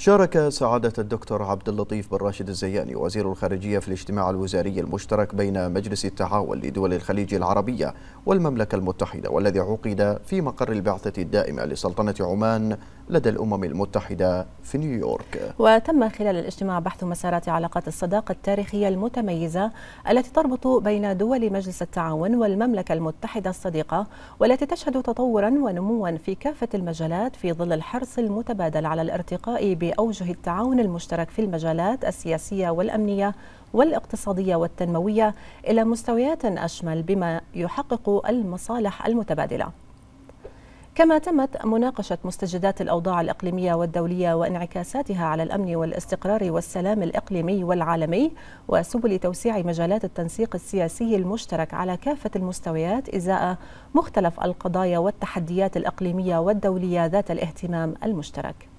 شارك سعادة الدكتور عبد اللطيف بن راشد الزياني وزير الخارجية في الاجتماع الوزاري المشترك بين مجلس التعاون لدول الخليج العربية والمملكة المتحدة والذي عقد في مقر البعثة الدائمة لسلطنة عمان لدى الأمم المتحدة في نيويورك وتم خلال الاجتماع بحث مسارات علاقات الصداقة التاريخية المتميزة التي تربط بين دول مجلس التعاون والمملكة المتحدة الصديقة والتي تشهد تطورا ونموا في كافة المجالات في ظل الحرص المتبادل على الارتقاء بأوجه التعاون المشترك في المجالات السياسية والأمنية والاقتصادية والتنموية إلى مستويات أشمل بما يحقق المصالح المتبادلة كما تمت مناقشة مستجدات الأوضاع الإقليمية والدولية وانعكاساتها على الأمن والاستقرار والسلام الإقليمي والعالمي وسبل توسيع مجالات التنسيق السياسي المشترك على كافة المستويات إزاء مختلف القضايا والتحديات الإقليمية والدولية ذات الاهتمام المشترك